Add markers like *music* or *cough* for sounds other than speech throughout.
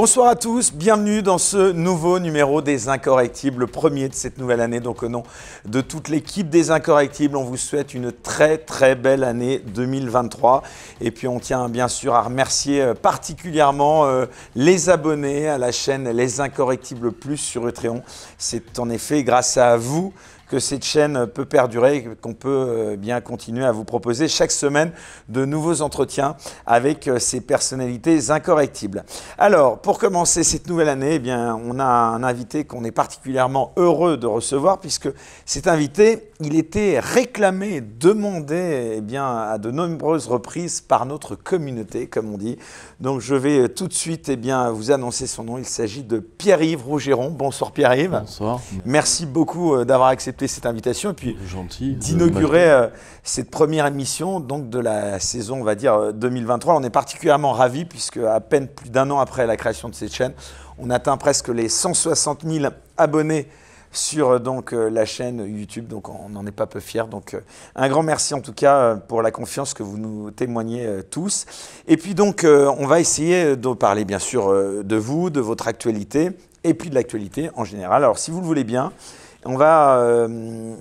Bonsoir à tous, bienvenue dans ce nouveau numéro des Incorrectibles, le premier de cette nouvelle année. Donc au nom de toute l'équipe des Incorrectibles, on vous souhaite une très très belle année 2023. Et puis on tient bien sûr à remercier euh, particulièrement euh, les abonnés à la chaîne Les Incorrectibles Plus sur Eutreon. C'est en effet grâce à vous que cette chaîne peut perdurer qu'on peut euh, bien continuer à vous proposer chaque semaine de nouveaux entretiens avec euh, ces personnalités incorrectibles. Alors, pour commencer cette nouvelle année, eh bien, on a un invité qu'on est particulièrement heureux de recevoir puisque cet invité, il était réclamé, demandé eh bien, à de nombreuses reprises par notre communauté, comme on dit. Donc, je vais euh, tout de suite et eh bien, vous annoncer son nom. Il s'agit de Pierre-Yves Rougeron. Bonsoir Pierre-Yves. Bonsoir. Merci beaucoup d'avoir accepté cette invitation et puis d'inaugurer euh, cette première émission donc de la saison, on va dire 2023. Euh, on est particulièrement ravis puisque à peine plus d'un an après la création de cette chaîne, on atteint presque les 160 000 abonnés sur euh, donc la chaîne YouTube. Donc on n'en est pas peu fiers. Donc un grand merci en tout cas pour la confiance que vous nous témoignez tous. Et puis donc on va essayer de parler bien sûr de vous, de votre actualité et puis de l'actualité en général. Alors si vous le voulez bien, on va euh,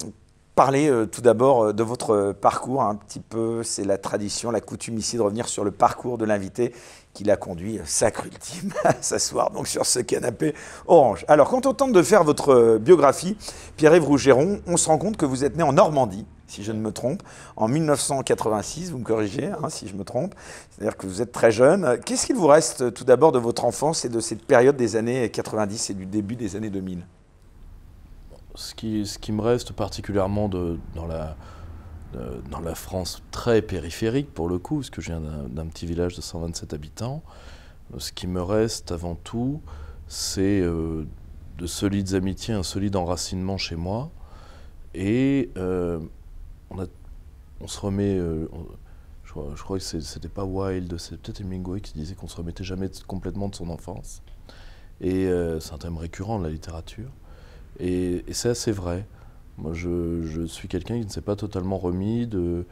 parler euh, tout d'abord euh, de votre parcours un petit peu. C'est la tradition, la coutume ici de revenir sur le parcours de l'invité qui l'a conduit, sacre ultime, *laughs* à s'asseoir donc sur ce canapé orange. Alors, quand on tente de faire votre biographie, Pierre-Yves Rougeron, on se rend compte que vous êtes né en Normandie, si je ne me trompe, en 1986, vous me corrigez hein, si je me trompe, c'est-à-dire que vous êtes très jeune. Qu'est-ce qu'il vous reste tout d'abord de votre enfance et de cette période des années 90 et du début des années 2000 ce qui, me reste particulièrement dans, la, France très périphérique, pour le coup, parce que je viens d'un petit village de 127 habitants, ce qui me reste avant tout, c'est euh, de solides amitiés, un solide enracinement chez moi. Et euh, on, se remet. Euh, je, crois, que ce n'était c'était pas Wilde, c'est peut-être Hemingway qui disait qu'on se remettait jamais complètement de son enfance. Et c'est un thème récurrent de la littérature. Et, c'est assez vrai. Moi, je, je suis quelqu'un qui ne s'est pas totalement remis de,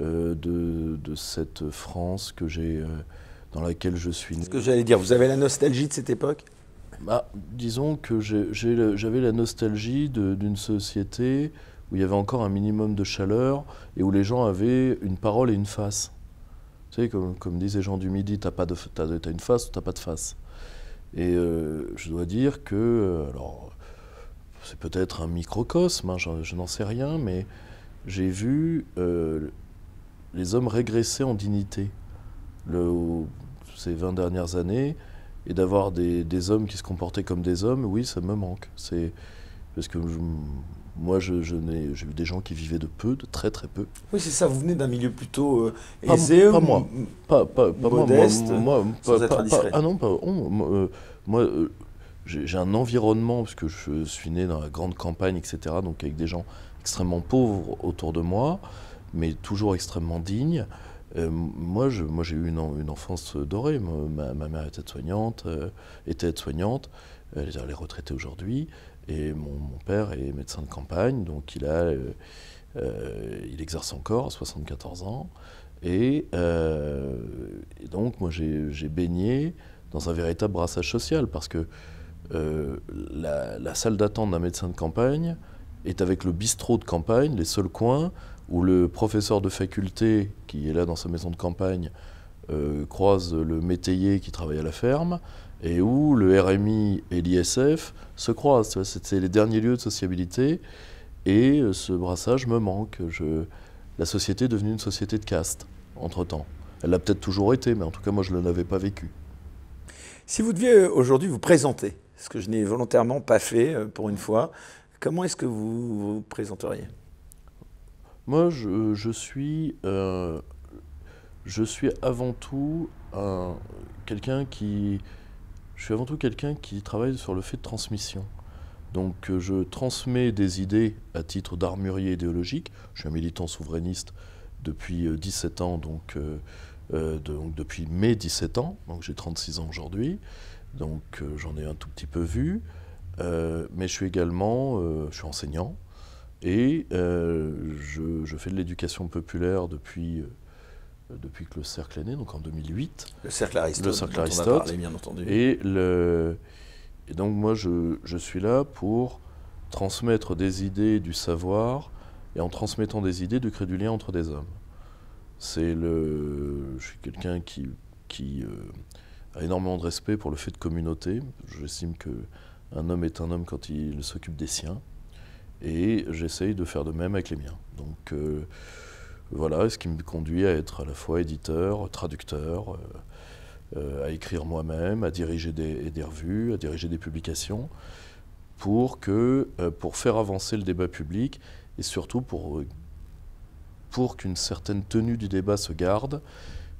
euh, de, cette France que j'ai, euh, dans laquelle je suis né. Ce que j'allais dire, vous avez la nostalgie de cette époque bah, Disons que j'avais la nostalgie d'une société où il y avait encore un minimum de chaleur et où les gens avaient une parole et une face. Tu sais, comme, comme disent les gens du Midi, t'as pas as, une face ou t'as pas de face. Et euh, je dois dire que, alors, c'est peut-être un microcosme, hein, je, n'en sais rien, mais j'ai vu euh, les hommes régresser en dignité ces 20 dernières années, et d'avoir des, hommes qui se comportaient comme des hommes, oui, ça me manque. C'est parce que je, moi, j'ai vu des gens qui vivaient de peu, de très très peu. Oui, c'est ça. Vous venez d'un milieu plutôt euh, aisé, pas, moi, pas, pas, pas modeste, moi, moi, moi pas, ah non, pas oh, moi. Euh, j'ai un environnement, puisque je suis né dans la grande campagne, etc., donc avec des gens extrêmement pauvres autour de moi, mais toujours extrêmement dignes. Euh, moi, j'ai eu une, une, enfance dorée. Ma, mère était soignante, euh, était aide soignante. Elle est retraitée aujourd'hui. Et mon, père est médecin de campagne, donc il a, euh, il exerce encore à 74 ans. Et, et donc, moi, j'ai baigné dans un véritable brassage social parce que euh, la, salle d'attente d'un médecin de campagne est avec le bistrot de campagne, les seuls coins où le professeur de faculté qui est là dans sa maison de campagne euh, croise le métayer qui travaille à la ferme et où le RMI et l'ISF se croisent. C'était les derniers lieux de sociabilité et euh, ce brassage me manque. La société est devenue une société de caste entre-temps. Elle l'a peut-être toujours été, mais en tout cas, moi, je ne l'avais pas vécu. Si vous deviez aujourd'hui vous présenter ce que je n'ai volontairement pas fait euh, pour une fois. Comment est-ce que vous vous présenteriez Moi, je, suis, euh, je suis avant tout quelqu'un qui, je suis avant tout quelqu'un qui travaille sur le fait de transmission. Donc, euh, je transmets des idées à titre d'armurier idéologique. Je suis un militant souverainiste depuis 17 ans, donc, donc depuis mai 17 ans, donc j'ai 36 ans aujourd'hui donc euh, j'en ai un tout petit peu vu. Euh, mais je suis également euh, je suis enseignant et je, fais de l'éducation populaire depuis, depuis que le cercle est né, donc en 2008. Le cercle Aristote. Le cercle bien entendu. Et, donc moi je, suis là pour transmettre des idées, du savoir, et en transmettant des idées, de créer du lien entre des hommes. C'est le, je suis quelqu'un qui, qui énormément de respect pour le fait de communauté. J'estime qu'un homme est un homme quand il s'occupe des siens. Et j'essaye de faire de même avec les miens. Donc euh, voilà, ce qui me conduit à être à la fois éditeur, traducteur, euh, euh, à écrire moi-même, à diriger des, des, revues, à diriger des publications, pour, que, pour faire avancer le débat public et surtout pour qu'une certaine tenue du débat se garde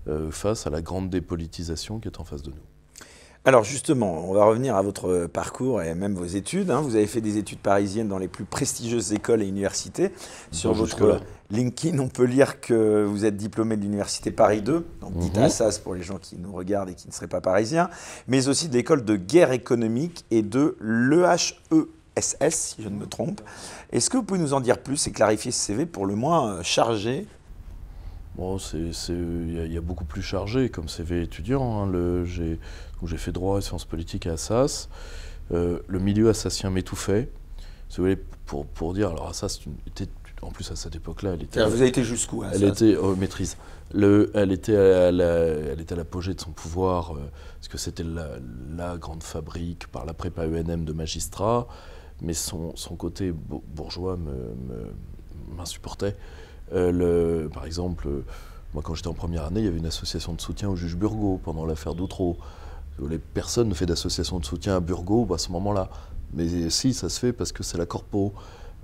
euh, face à la grande dépolitisation qui est en face de nous. Alors justement, on va revenir à votre parcours et même vos études. Hein. Vous avez fait des études parisiennes dans les plus prestigieuses écoles et universités. Sur votre LinkedIn, on peut lire que vous êtes diplômé de l'université Paris 2, donc dites mhm. ça, Assas pour les gens qui nous regardent et qui ne seraient pas parisiens, mais aussi de l'école de guerre économique et de l'EHESS, si je ne me trompe. Est-ce que vous pouvez nous en dire plus et clarifier ce CV pour le moins euh, chargé Bon, il y, a beaucoup plus chargé comme CV étudiant. Hein, où j'ai fait droit et sciences politiques à Assas. Euh, le milieu assassien m'étouffait. Si vous voulez, pour, pour dire, alors Assas, en plus à cette époque-là, elle était. Ah, vous avez été jusqu'où Elle était oh, maîtrise. Le, elle était à elle était à l'apogée de son pouvoir euh, parce que c'était la, grande fabrique par la prépa UNM e de magistrats. Mais son, son côté bourgeois m'insupportait. Euh, le, par exemple, euh, moi quand j'étais en première année, il y avait une association de soutien au juge Burgot pendant l'affaire d'Outreau. Les personnes ne fait d'association de soutien à Burgot à ce moment-là. Mais si, ça se fait parce que c'est la corpo.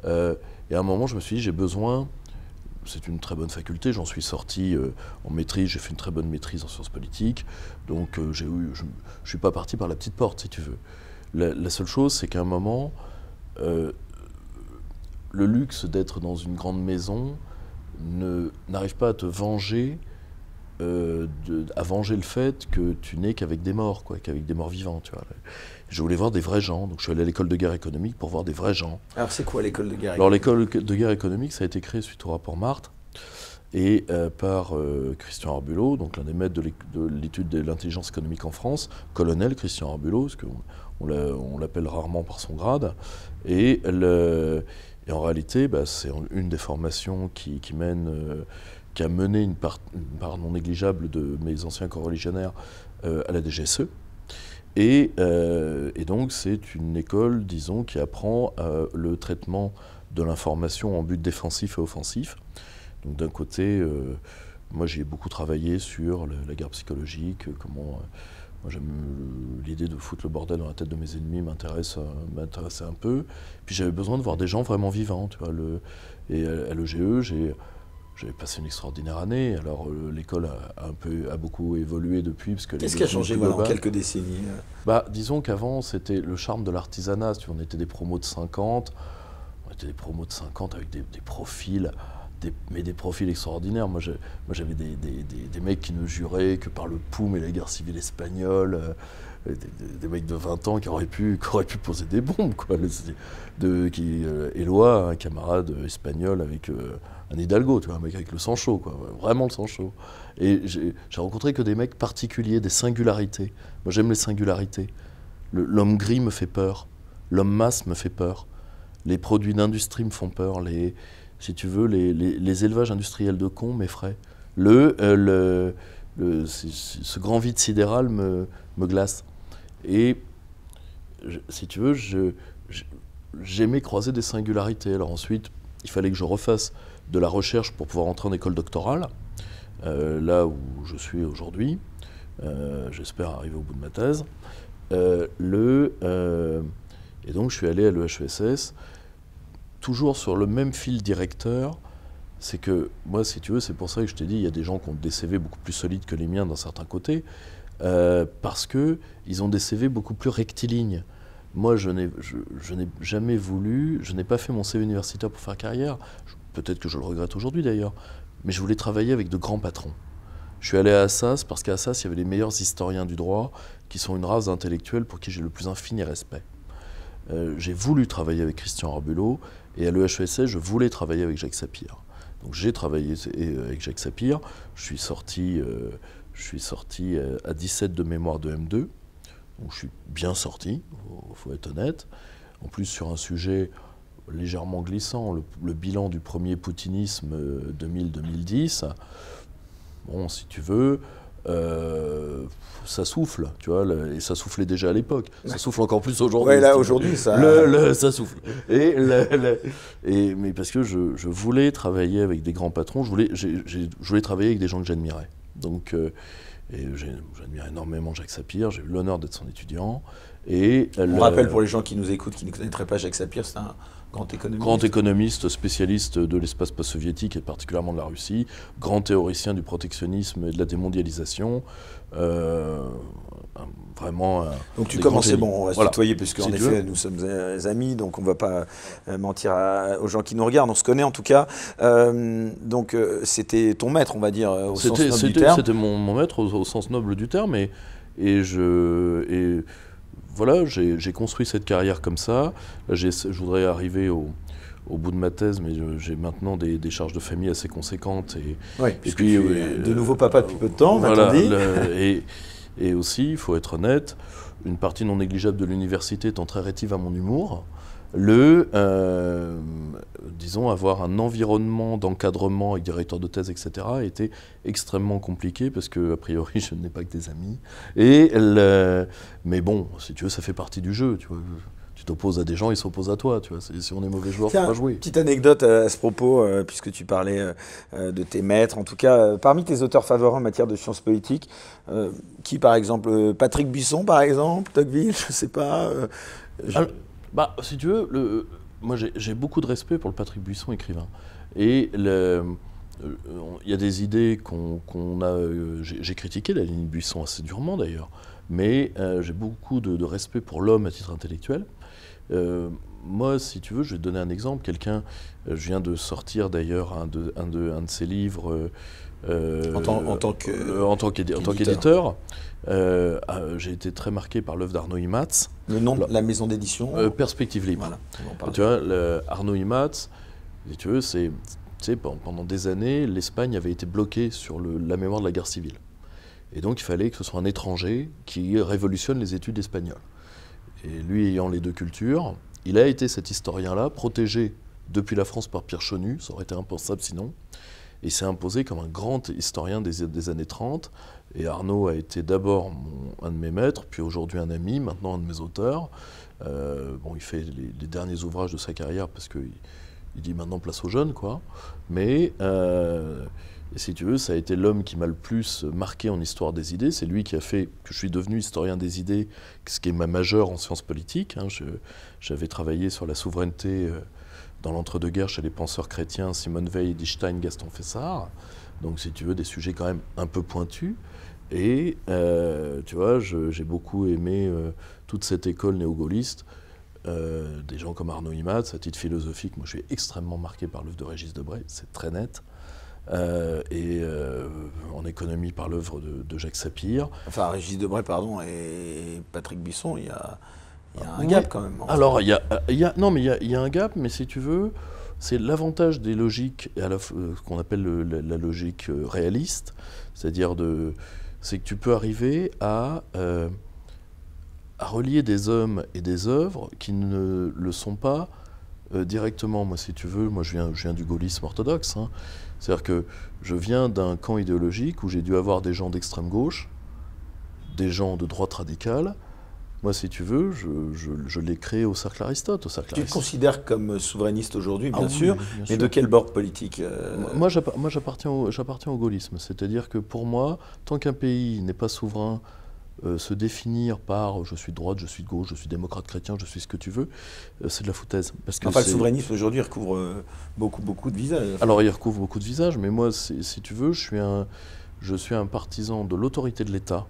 Euh, et à un moment, je me suis dit, j'ai besoin c'est une très bonne faculté. J'en suis sorti en maîtrise, j'ai fait une très bonne maîtrise en sciences politiques. Donc j'ai eu, je ne suis pas parti par la petite porte, si tu veux. La, seule chose, c'est qu'à un moment, le luxe d'être dans une grande maison, n'arrive pas à te venger, euh, à venger le fait que tu n'es qu'avec des morts, quoi, qu'avec des morts vivants. Tu vois. Je voulais voir des vrais gens, donc je suis allé à l'école de guerre économique pour voir des vrais gens. Alors c'est quoi l'école de guerre Alors l'école de guerre économique, ça a été créé suite au rapport Marthe et euh, par euh, Christian Arbulot, donc l'un des maîtres de l'étude de l'intelligence économique en France, colonel Christian Arbulot, parce qu'on on l'appelle rarement par son grade, et le, et en réalité, bah, c'est une des formations qui, mène, euh, qui a mené une part, non négligeable de mes anciens coreligionnaires euh, à la DGSE. Euh, et, donc, c'est une école, disons, qui apprend le traitement de l'information en but défensif et offensif. Donc, d'un côté, moi, j'ai beaucoup travaillé sur la, la guerre psychologique, comment j'aime l'idée de foutre le bordel dans la tête de mes ennemis, m'intéresse, euh, m'intéressait un peu. Puis j'avais besoin de voir des gens vraiment vivants. Tu vois, le, et à l'EGE, j'ai j'avais passé une extraordinaire année. Alors euh, l'école a, un peu, a beaucoup évolué depuis. Qu'est-ce qui a changé voilà, en quelques décennies euh bah, Disons qu'avant, c'était le charme de l'artisanat. On était des promos de 50, on était des promos de 50 avec des, des profils mais des profils extraordinaires. Moi, j'avais des, mecs qui ne juraient que par le poum et la guerre civile espagnole. Euh, des, mecs de 20 ans qui auraient pu, pu poser des bombes. Quoi. de, qui, euh, un camarade espagnol avec euh, un Hidalgo, tu vois, un mec avec le sang chaud, quoi, vraiment le sang chaud. Et j'ai rencontré que des mecs particuliers, des singularités. Moi j'aime les singularités. L'homme gris me fait peur, l'homme masse me fait peur, les produits d'industrie me font peur, les, si tu veux, les, les, élevages industriels de cons m'effraient. Euh, le, le, ce, grand vide sidéral me, me glace. Et si tu veux, j'aimais croiser des singularités. Alors ensuite, il fallait que je refasse de la recherche pour pouvoir entrer en école doctorale, euh, là où je suis aujourd'hui. Euh, j'espère arriver au bout de ma thèse. le, et donc, je suis allé à l'EHESS toujours sur le même fil directeur, c'est que, moi, si tu veux, c'est pour ça que je t'ai dit, il y a des gens qui ont des CV beaucoup plus solides que les miens d'un certain côté, euh, parce qu'ils ont des CV beaucoup plus rectilignes. Moi, je n'ai jamais voulu, je n'ai pas fait mon CV universitaire pour faire carrière, peut-être que je le regrette aujourd'hui d'ailleurs, mais je voulais travailler avec de grands patrons. Je suis allé à Assas parce qu'à Assas, il y avait les meilleurs historiens du droit, qui sont une race d'intellectuels pour qui j'ai le plus infini respect. Euh, j'ai voulu travailler avec Christian Arbulot, et à l'EHSS, je voulais travailler avec Jacques Sapir. Donc j'ai travaillé euh, avec Jacques Sapir. Je suis sorti, euh, je suis sorti euh, à 17 de mémoire de M2. Donc je suis bien sorti, il faut être honnête. En plus, sur un sujet légèrement glissant, le, bilan du premier poutinisme 2000-2010. Bon, si tu veux, euh, ça souffle, tu vois, et ça soufflait déjà à l'époque. Ça souffle encore plus aujourd'hui. Oui, là aujourd'hui, ça. Le, ça souffle. Et, et, mais parce que je, voulais travailler avec des grands patrons, je voulais, je travailler avec des gens que j'admirais. Donc, euh, j'admire énormément Jacques Sapir. J'ai eu l'honneur d'être son étudiant. Et On rappelle pour les gens qui nous écoutent, qui ne connaîtraient pas Jacques Sapir, c'est un Grand économiste. spécialiste de l'espace post-soviétique et particulièrement de la Russie, grand théoricien du protectionnisme et de la démondialisation. Euh, vraiment. donc tu commençais, bon, on va se puisque en effet, nous sommes euh, amis, donc on ne va pas euh, mentir aux gens qui nous regardent, on se connaît en tout cas. donc c'était ton maître, on va dire, au sens noble du terme. C'était mon, maître au, sens noble du terme, et, et je voilà, j'ai construit cette carrière comme ça. Je voudrais arriver au, bout de ma thèse, mais euh, j'ai maintenant des, charges de famille assez conséquentes. Et, puis, euh, de nouveau papa depuis peu de temps, et, aussi, il faut être honnête, une partie non négligeable de l'université est en très rétive à mon humour, le, euh, disons, avoir un environnement d'encadrement avec directeur de thèse, etc., était extrêmement compliqué parce que, a priori, *laughs* je n'ai pas que des amis. Et Mais bon, si tu veux, ça fait partie du jeu, tu Tu t'opposes à des gens, ils s'opposent à toi. Tu vois. Si on est mauvais joueur, ne faut pas jouer. Petite anecdote euh, à ce propos, euh, puisque tu parlais de tes maîtres. En tout cas, parmi tes auteurs favoris en matière de sciences politiques, qui par exemple Patrick Buisson, par exemple, Tocqueville, je sais pas. Bah, si tu veux, le, euh, moi j'ai beaucoup de respect pour le Patrick Buisson écrivain. Et euh, il y a des idées qu'on a. Euh, j'ai critiqué la ligne Buisson assez durement d'ailleurs, mais j'ai beaucoup de, respect pour l'homme à titre intellectuel. moi, si tu veux, je vais te donner un exemple. Quelqu'un, je viens de sortir d'ailleurs de, un, de, un de ses livres euh, en, tant, en tant euh, qu'éditeur. Euh, ah, j'ai été très marqué par l'œuvre d'Arnaud Imatz. Le nom de la maison d'édition Perspective Libre. tu vois, Arnaud Imatz, tu c'est, pendant des années, l'Espagne avait été bloquée sur la mémoire de la guerre civile. Et donc, il fallait que ce soit un étranger qui révolutionne les études espagnoles. Et lui, ayant les deux cultures, il a été cet historien-là, protégé depuis la France par Pierre Chenu, ça aurait été impensable sinon et s'est imposé comme un grand historien des, des, années 30. Et Arnaud a été d'abord un de mes maîtres, puis aujourd'hui un ami, maintenant un de mes auteurs. Euh, bon, il fait les, derniers ouvrages de sa carrière parce qu'il il dit maintenant place aux jeunes, quoi. Mais euh, si tu veux, ça a été l'homme qui m'a le plus marqué en histoire des idées. C'est lui qui a fait que je suis devenu historien des idées, ce qui est ma majeure en sciences politiques. Hein. J'avais travaillé sur la souveraineté. Euh, dans l'entre-deux-guerres chez les penseurs chrétiens Simone Veil, Dichtein, Gaston Fessard. Donc, si tu veux, des sujets quand même un peu pointus. Et euh, tu vois, j'ai beaucoup aimé euh, toute cette école néo-gaulliste. Euh, des gens comme Arnaud Imad, à titre philosophique, moi je suis extrêmement marqué par l'œuvre de Régis Debray, c'est très net. et en économie par l'œuvre de, Jacques Sapir. Enfin, Régis Debray, pardon, et Patrick Bisson, il y a il y a un gap quand même. Alors, il y a, non, mais il y, a, un gap, mais si tu veux, c'est l'avantage des logiques, à euh, ce qu'on appelle la, logique euh, réaliste, c'est-à-dire de, c'est que tu peux arriver euh, à, relier des hommes et des œuvres qui ne le sont pas directement. Moi, si tu veux, moi je viens, du gaullisme orthodoxe. Hein. C'est-à-dire que je viens d'un camp idéologique où j'ai dû avoir des gens d'extrême gauche, des gens de droite radicale, moi, si tu veux, je, l'ai créé au cercle Aristote. Au cercle tu te considères comme souverainiste aujourd'hui, ah bien, sûr, mais de quel bord politique euh Moi, j'appartiens au, au gaullisme. C'est-à-dire que pour moi, tant qu'un pays n'est pas souverain, euh, se définir par je suis de droite, je suis de gauche, je suis démocrate chrétien, je suis ce que tu veux, euh, c'est de la foutaise. Parce enfin, le souverainisme aujourd'hui recouvre beaucoup, beaucoup de visages. Alors, il recouvre beaucoup de visages, mais moi, si tu veux, je suis un, je suis un partisan de l'autorité de l'État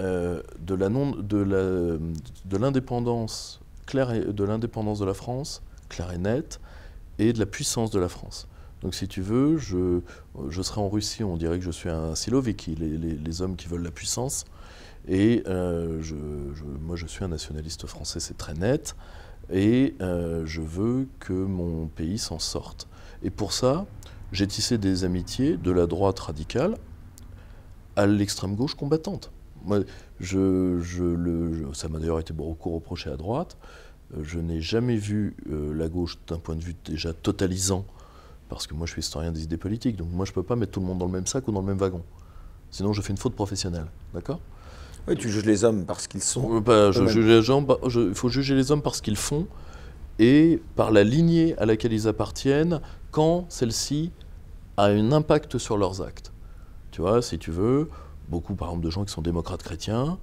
euh, de l'indépendance de, de l'indépendance de la France claire et nette et de la puissance de la France. Donc si tu veux, je, je serai en Russie, on dirait que je suis un Siloviki, les, les, hommes qui veulent la puissance. Et euh, je, moi je suis un nationaliste français, c'est très net. Et euh, je veux que mon pays s'en sorte. Et pour ça, j'ai tissé des amitiés de la droite radicale à l'extrême gauche combattante. Moi, je, je le, ça m'a d'ailleurs été beaucoup reproché à droite. Euh, je n'ai jamais vu euh, la gauche d'un point de vue déjà totalisant, parce que moi je suis historien des idées politiques, donc moi je ne peux pas mettre tout le monde dans le même sac ou dans le même wagon. Sinon je fais une faute professionnelle, d'accord tu juges les hommes parce qu'ils sont. Euh, bah, bah, il faut juger les hommes parce qu'ils font et par la lignée à laquelle ils appartiennent quand celle-ci a un impact sur leurs actes. Tu vois, si tu veux, beaucoup, par exemple, de gens qui sont démocrates chrétiens,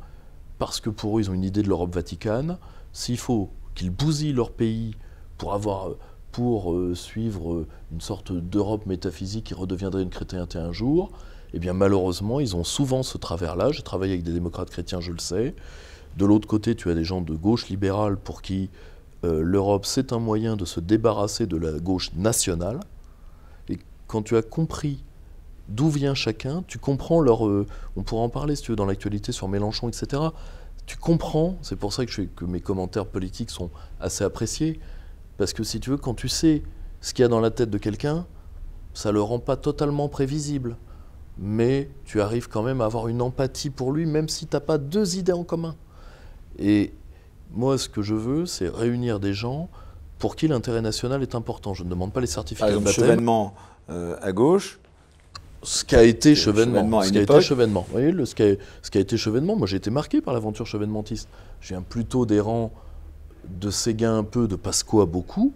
parce que pour eux, ils ont une idée de l'Europe vaticane. S'il faut qu'ils bousillent leur pays pour avoir pour euh, suivre euh, une sorte d'Europe métaphysique qui redeviendrait une chrétienté un jour, eh bien malheureusement, ils ont souvent ce travers-là. J'ai travaillé avec des démocrates chrétiens, je le sais. De l'autre côté, tu as des gens de gauche libérale pour qui euh, l'Europe, c'est un moyen de se débarrasser de la gauche nationale. Et quand tu as compris d'où vient chacun, tu comprends leur... Euh, on pourra en parler si tu veux dans l'actualité sur Mélenchon, etc. Tu comprends, c'est pour ça que, je, que mes commentaires politiques sont assez appréciés, parce que si tu veux, quand tu sais ce qu'il y a dans la tête de quelqu'un, ça le rend pas totalement prévisible, mais tu arrives quand même à avoir une empathie pour lui, même si tu n'as pas deux idées en commun. Et moi, ce que je veux, c'est réunir des gens pour qui l'intérêt national est important. Je ne demande pas les certificats de euh, à gauche, ce qui été Chevènement. Ce été Chevènement. Vous voyez, le, ce qui a été Chevènement, moi j'ai été marqué par l'aventure chevènementiste. J'ai un plutôt des rangs de Séguin un peu, de Pasqua beaucoup,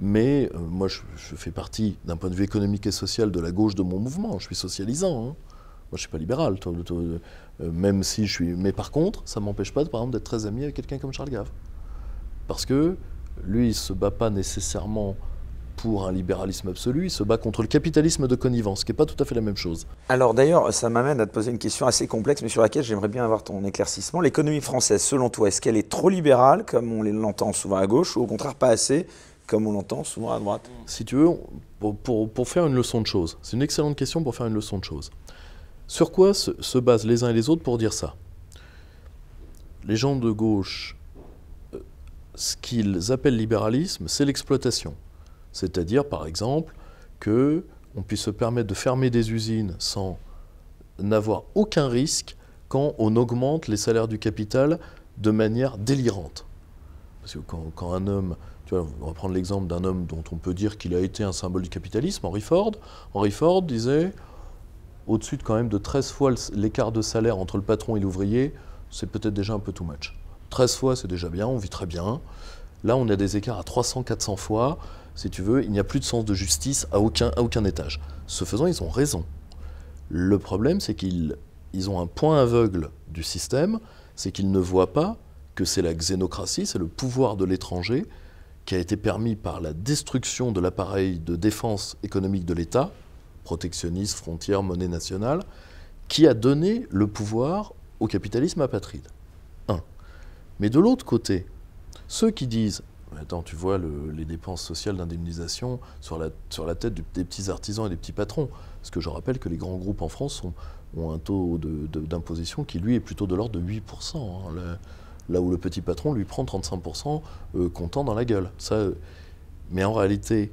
mais euh, moi je, fais partie, d'un point de vue économique et social, de la gauche de mon mouvement. Je suis socialisant. Hein. Moi, je ne suis pas libéral, euh, même si je suis. Mais par contre, ça ne m'empêche pas, par exemple, d'être très ami avec quelqu'un comme Charles Gave. Parce que lui, il ne se bat pas nécessairement pour un libéralisme absolu, il se bat contre le capitalisme de connivence, ce qui n'est pas tout à fait la même chose. Alors d'ailleurs, ça m'amène à te poser une question assez complexe, mais sur laquelle j'aimerais bien avoir ton éclaircissement. L'économie française, selon toi, est-ce qu'elle est trop libérale, comme on l'entend souvent à gauche, ou au contraire pas assez, comme on l'entend souvent à droite Si tu veux, pour, faire une leçon de choses, c'est une excellente question pour faire une leçon de choses. Sur quoi se basent les uns et les autres pour dire ça Les gens de gauche, euh, ce qu'ils appellent libéralisme, c'est l'exploitation. C'est-à-dire, par exemple, qu'on puisse se permettre de fermer des usines sans n'avoir aucun risque quand on augmente les salaires du capital de manière délirante. Parce que quand, un homme, tu vois, on va prendre l'exemple d'un homme dont on peut dire qu'il a été un symbole du capitalisme, Henry Ford. Henry Ford disait au-dessus quand même de 13 fois l'écart de salaire entre le patron et l'ouvrier, c'est peut-être déjà un peu too much. 13 fois, c'est déjà bien, on vit très bien. Là, on a des écarts à 300, 400 fois si tu veux, il n'y a plus de sens de justice à aucun, aucun étage. Ce faisant, ils ont raison. Le problème, c'est qu'ils ont un point aveugle du système, c'est qu'ils ne voient pas que c'est la xénocratie, c'est le pouvoir de l'étranger qui a été permis par la destruction de l'appareil de défense économique de l'État, protectionniste, frontière, monnaie nationale, qui a donné le pouvoir au capitalisme apatride. Un. Mais de l'autre côté, ceux qui disent Attends, tu vois les dépenses sociales d'indemnisation sur la, sur la tête des petits artisans et des petits patrons. Parce que je rappelle que les grands groupes en France ont, un taux d'imposition qui, lui, est plutôt de l'ordre de 8%. Hein. là où le petit patron lui prend 35% content euh, comptant dans la gueule. Ça, euh, mais en réalité,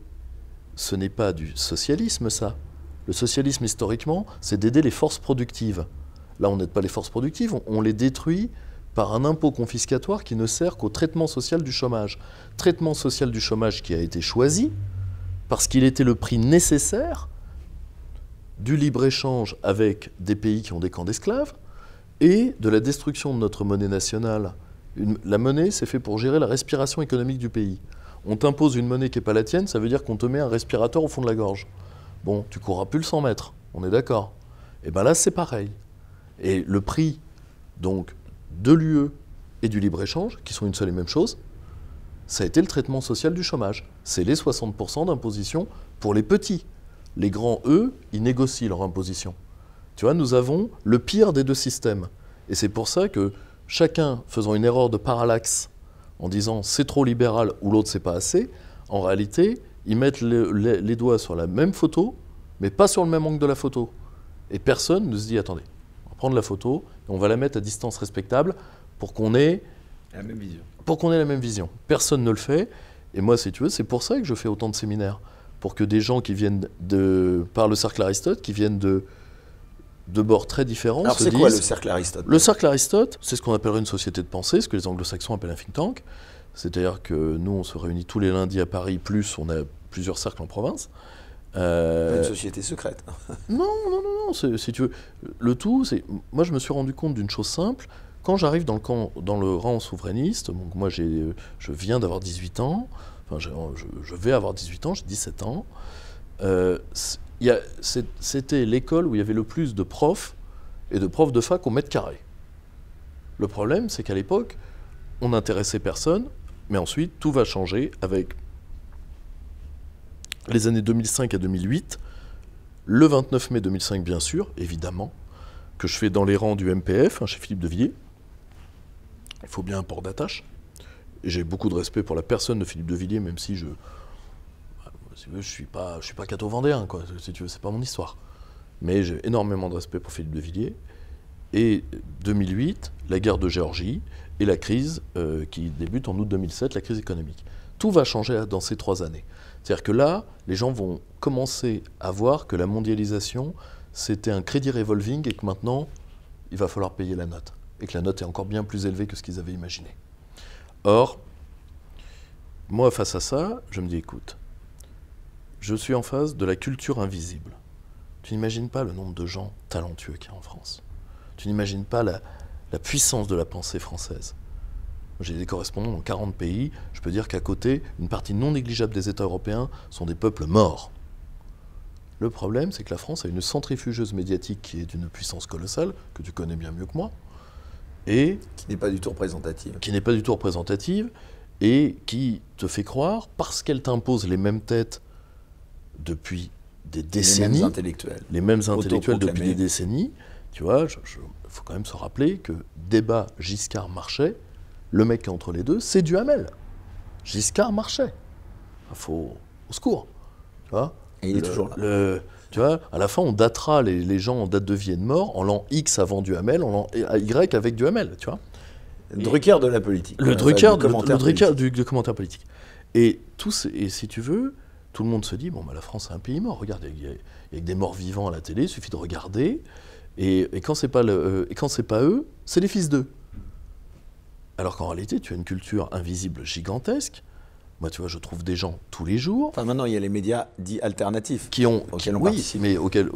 ce n'est pas du socialisme, ça. Le socialisme, historiquement, c'est d'aider les forces productives. Là, on n'aide pas les forces productives, on les détruit par un impôt confiscatoire qui ne sert qu'au traitement social du chômage. Traitement social du chômage qui a été choisi parce qu'il était le prix nécessaire du libre-échange avec des pays qui ont des camps d'esclaves et de la destruction de notre monnaie nationale. la monnaie, c'est fait pour gérer la respiration économique du pays. On t'impose une monnaie qui n'est pas la tienne, ça veut dire qu'on te met un respirateur au fond de la gorge. Bon, tu courras plus le 100 mètres, on est d'accord. Et eh bien là, c'est pareil. Et le prix, donc, de l'UE et du libre-échange, qui sont une seule et même chose, ça a été le traitement social du chômage. C'est les 60% d'imposition pour les petits. Les grands, eux, ils négocient leur imposition. Tu vois, nous avons le pire des deux systèmes. Et c'est pour ça que chacun faisant une erreur de parallaxe en disant c'est trop libéral ou l'autre c'est pas assez, en réalité, ils mettent les, doigts sur la même photo, mais pas sur le même angle de la photo. Et personne ne se dit attendez, prendre la photo on va la mettre à distance respectable pour qu'on ait la même vision. Pour qu'on ait la même vision. Personne ne le fait. Et moi, si tu veux, c'est pour ça que je fais autant de séminaires. Pour que des gens qui viennent de, par le cercle Aristote, qui viennent de, de bords très différents. Alors, c'est quoi le cercle Aristote Le cercle Aristote, c'est ce qu'on appellerait une société de pensée, ce que les anglo-saxons appellent un think tank. C'est-à-dire que nous, on se réunit tous les lundis à Paris, plus on a plusieurs cercles en province. Euh, Une société secrète. *laughs* non, non, non, non. Si tu veux, le tout, c'est. Moi, je me suis rendu compte d'une chose simple. Quand j'arrive dans le camp, dans le rang souverainiste, donc moi, j'ai, je viens d'avoir 18 ans. Enfin, je, vais avoir 18 ans. J'ai 17 ans. Euh, c'était l'école où il y avait le plus de profs et de profs de fac au mètre carré. Le problème, c'est qu'à l'époque, on n'intéressait personne, mais ensuite, tout va changer avec les années 2005 à 2008, le 29 mai 2005 bien sûr, évidemment, que je fais dans les rangs du MPF, hein, chez Philippe Villiers. Il faut bien un port d'attache. j'ai beaucoup de respect pour la personne de Philippe Villiers, même si je... Bah, je ne suis pas, je suis pas cateau vendéen, quoi, si tu veux, c'est pas mon histoire. Mais j'ai énormément de respect pour Philippe Villiers. Et 2008, la guerre de Géorgie et la crise euh, qui débute en août 2007, la crise économique. Tout va changer hein, dans ces trois années. C'est-à-dire que là, les gens vont commencer à voir que la mondialisation, c'était un crédit revolving et que maintenant, il va falloir payer la note. Et que la note est encore bien plus élevée que ce qu'ils avaient imaginé. Or, moi, face à ça, je me dis, écoute, je suis en face de la culture invisible. Tu n'imagines pas le nombre de gens talentueux qu'il y a en France. Tu n'imagines pas la, la puissance de la pensée française. J'ai des correspondants dans 40 pays. Je peux dire qu'à côté, une partie non négligeable des États européens sont des peuples morts. Le problème, c'est que la France a une centrifugeuse médiatique qui est d'une puissance colossale, que tu connais bien mieux que moi, et... Qui n'est pas du tout représentative. Qui n'est pas du tout représentative, et qui te fait croire, parce qu'elle t'impose les mêmes têtes depuis des décennies... Les mêmes intellectuels. Les mêmes intellectuels depuis des décennies. Tu vois, il faut quand même se rappeler que débat Giscard-Marchais, le mec entre les deux, c'est du Duhamel. Giscard marchait. Il ah, faut au secours. Tu vois Et il est toujours là. tu vois, à la fin, on datera les, gens en date de vie et de mort, en l'an X avant Duhamel, en l'an Y avec Duhamel, tu vois. Drucker de la politique. Le Drucker, du, commentaire, politique. du, politique. Et, tous, et si tu veux, tout le monde se dit, bon, bah, la France est un pays mort. Regarde, il y, a, des morts vivants à la télé, il suffit de regarder. Et, quand c'est pas, le, euh, pas eux, c'est les fils d'eux. Alors qu'en réalité, tu as une culture invisible gigantesque. Moi, tu vois, je trouve des gens tous les jours. Enfin, maintenant, il y a les médias dits alternatifs. Qui ont, auxquels qui, oui, mais auxquels,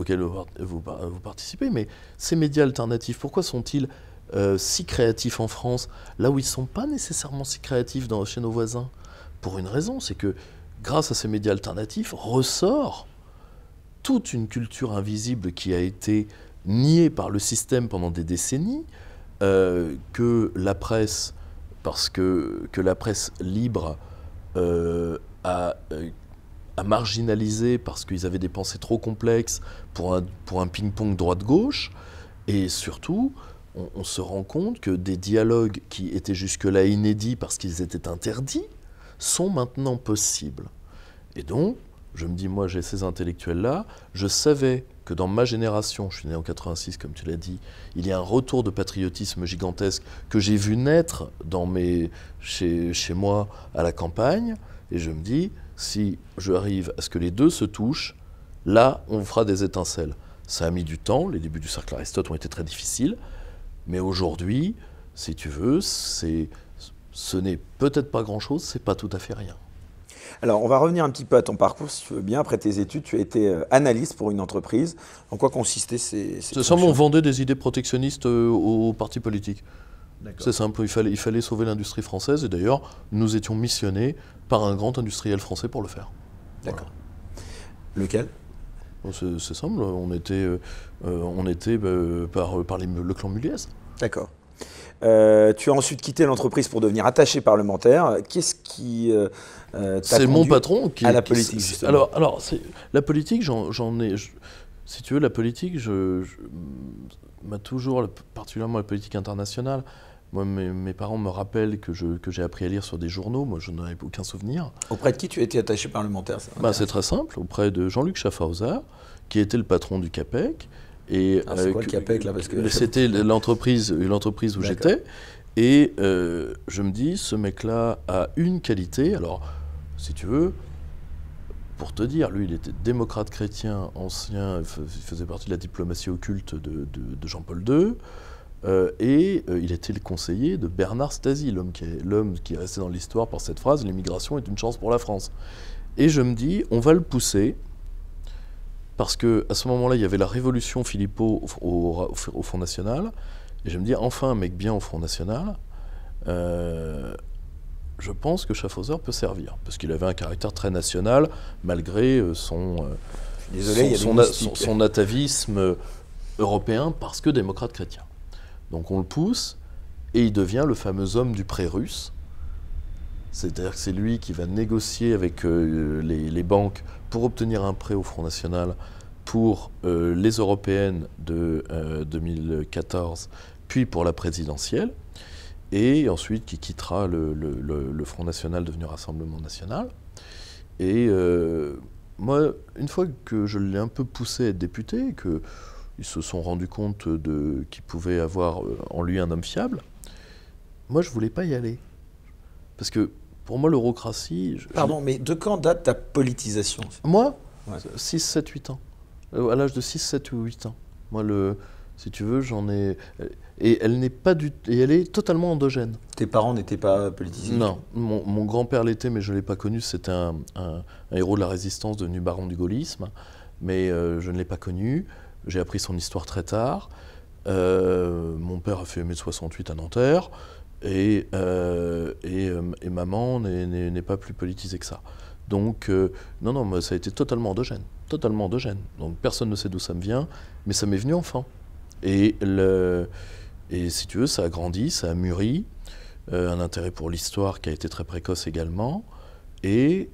vous, participez. Mais ces médias alternatifs, pourquoi sont-ils euh, si créatifs en France, là où ils ne sont pas nécessairement si créatifs dans, chez nos voisins Pour une raison, c'est que grâce à ces médias alternatifs, ressort toute une culture invisible qui a été niée par le système pendant des décennies, euh, que la presse, parce que, la presse libre euh, euh, a, marginalisé parce qu'ils avaient des pensées trop complexes pour un, ping-pong droite-gauche, et surtout, on, on, se rend compte que des dialogues qui étaient jusque-là inédits parce qu'ils étaient interdits sont maintenant possibles. Et donc, je me dis, moi, j'ai ces intellectuels-là. Je savais que dans ma génération, je suis né en 86, comme tu l'as dit, il y a un retour de patriotisme gigantesque que j'ai vu naître dans mes, chez, chez moi à la campagne. Et je me dis, si je arrive à ce que les deux se touchent, là, on fera des étincelles. Ça a mis du temps, les débuts du cercle Aristote ont été très difficiles, mais aujourd'hui, si tu veux, ce n'est peut-être pas grand-chose, c'est pas tout à fait rien. Alors, on va revenir un petit peu à ton parcours, si tu veux bien. Après tes études, tu as été euh, analyste pour une entreprise. En quoi consistait ces. ces c'est simple, on vendait des idées protectionnistes euh, aux partis politiques. C'est simple, il fallait, sauver l'industrie française et d'ailleurs, nous étions missionnés par un grand industriel français pour le faire. D'accord. Lequel c'est, simple, on était, euh, on était par, le clan Muliez. D'accord. Euh, tu as ensuite quitté l'entreprise pour devenir attaché parlementaire. Qu'est-ce qui euh, euh, C'est mon patron qui à la politique. alors, alors la politique, j'en ai. si tu veux, la politique, je, m'a toujours, particulièrement la politique internationale. mes, parents me rappellent que j'ai que appris à lire sur des journaux. Moi, je n'en ai aucun souvenir. Auprès de qui tu étais attaché parlementaire bah, C'est très simple. Auprès de Jean-Luc Schaffhauser, qui était le patron du CAPEC, que c'était l'entreprise, l'entreprise où j'étais. Et euh, je me dis, ce mec-là a une qualité. Alors, si tu veux, pour te dire, lui, il était démocrate chrétien, ancien, il faisait partie de la diplomatie occulte de, Jean-Paul II. Euh, et euh, il était le conseiller de Bernard Stasi, l'homme qui, qui est resté dans l'histoire par cette phrase L'immigration est une chance pour la France. Et je me dis, on va le pousser parce que à ce moment-là, il y avait la révolution Philippot au, au, Front National. Et je me dis, enfin, un mec bien au Front National, euh, je pense que Schaffhauser peut servir. Parce qu'il avait un caractère très national, malgré son, son, atavisme européen, parce que démocrate chrétien. Donc on le pousse, et il devient le fameux homme du pré-russe. C'est-à-dire que c'est lui qui va négocier avec euh, les, les banques pour obtenir un prêt au Front National pour euh, les européennes de 2014, euh, puis pour la présidentielle, et ensuite qui quittera le, Front National devenu Rassemblement National. Et euh, moi, une fois que je l'ai un peu poussé à être député, qu'ils se sont rendus compte qu'ils pouvait avoir en lui un homme fiable, moi je voulais pas y aller. Parce que pour moi, l'eurocratie. Pardon, mais de quand date ta politisation Moi 6, 7, 8 ans. Euh, à l'âge de 6, 7 ou 8 ans. Moi, le, si tu veux, j'en ai. Euh, et elle n'est pas du. Et elle est totalement endogène. Tes parents n'étaient pas politisés Non. Mon, grand-père l'était, mais je ne l'ai pas connu. C'était un, un, héros de la résistance devenu baron du gaullisme. Mais euh, je ne l'ai pas connu. J'ai appris son histoire très tard. mon père a fait 68 à Nanterre. Et, euh, euh, et, maman n'est pas plus politisée que ça. Donc, euh, non, non, mais ça a été totalement endogène. Totalement endogène. Donc, personne ne sait d'où ça me vient, mais ça m'est venu enfant. Et, le, et si tu veux, ça a grandi, ça a mûri. un intérêt pour l'histoire qui a été très précoce également. Et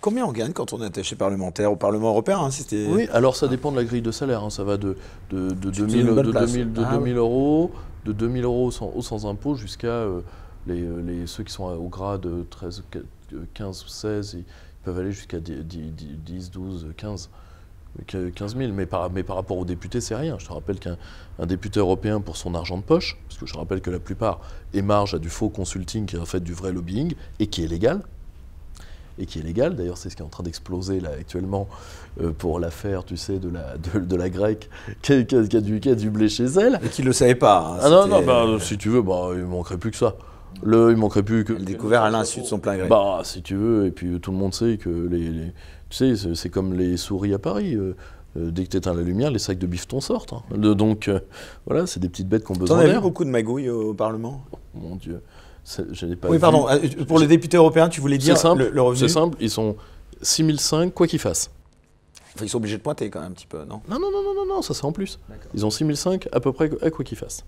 Combien on gagne quand on est attaché parlementaire au Parlement européen hein, C'était Oui, alors ça dépend de la grille de salaire. Hein. Ça va de, de, de 2000, de ah euros de 2000 euros sans, sans impôt jusqu'à euh, euh, les, ceux qui sont au grade 13, 15 ou 16, ils peuvent aller jusqu'à 10, 12, 15. 15 000, mais par, mais par rapport aux députés, c'est rien. Je te rappelle qu'un député européen, pour son argent de poche, parce que je rappelle que la plupart émargent à du faux consulting qui est en fait du vrai lobbying et qui est légal, et qui est légal. D'ailleurs, c'est ce qui est en train d'exploser là actuellement euh, pour l'affaire, tu sais, de la, de, la grecque qui a, qui, a, du, qui a, blé chez elle. Et qui ne le savait pas. Hein, ah non, non, bah, euh, si tu veux, bah, il manquerait plus que ça. Le, il manquerait plus que. Le découvert à l'insu de son plein gré. Bah, si tu veux, et puis euh, tout le monde sait que les. tu sais, c'est comme les souris à Paris. dès que tu éteins la lumière, les sacs de bifton sortent. Hein. donc, voilà, c'est des petites bêtes qu'on besoin d'air. T'en as vu beaucoup de magouilles au Parlement oh, Mon Dieu oui, pardon. Euh, pour les députés européens, tu voulais dire le, revenu C'est simple, ils sont 6005, quoi qu'ils fassent. Enfin, ils sont obligés de pointer quand même un petit peu, non Non, non, non, non, non, ça c'est en plus. Ils ont 6005 à peu près à euh, quoi qu'ils fassent.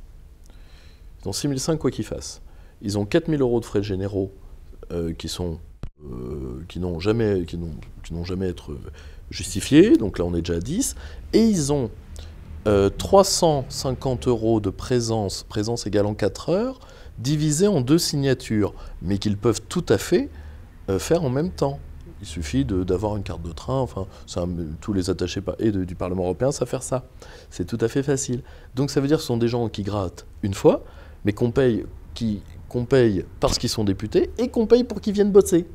Ils ont 6005 quoi qu'ils fassent. Ils ont 4000 euros de frais généraux euh, qui sont qui n'ont jamais qui n'ont jamais être justifiés. Donc là, on est déjà à 10. Et ils ont 350 euros de présence, présence égale en 4 heures, divisés en deux signatures, mais qu'ils peuvent tout à fait euh, faire en même temps. Il suffit d'avoir une carte de train, enfin, ça, tous les attachés et du Parlement européen savent faire ça. C'est tout à fait facile. Donc ça veut dire que ce sont des gens qui grattent une fois, mais qu'on paye, qui, paye parce qu'ils sont députés et qu'on paye pour qu'ils viennent bosser.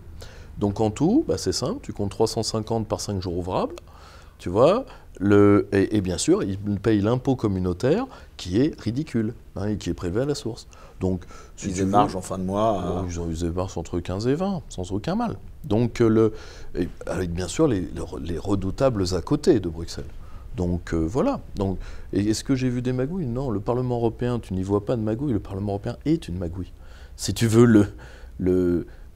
Donc en tout, bah, c'est simple, tu comptes 350 par 5 jours ouvrables, tu vois, et, bien sûr, ils payent l'impôt communautaire qui est ridicule hein, et qui est prélevé à la source. Donc, si ils en fin de mois. Ils, ont, ils entre 15 et 20, sans aucun mal. Donc, euh, le, avec bien sûr les, redoutables à côté de Bruxelles. Donc euh, voilà. Donc, est-ce que j'ai vu des magouilles Non, le Parlement européen, tu n'y vois pas de magouille. Le Parlement européen est une magouille. Si tu veux,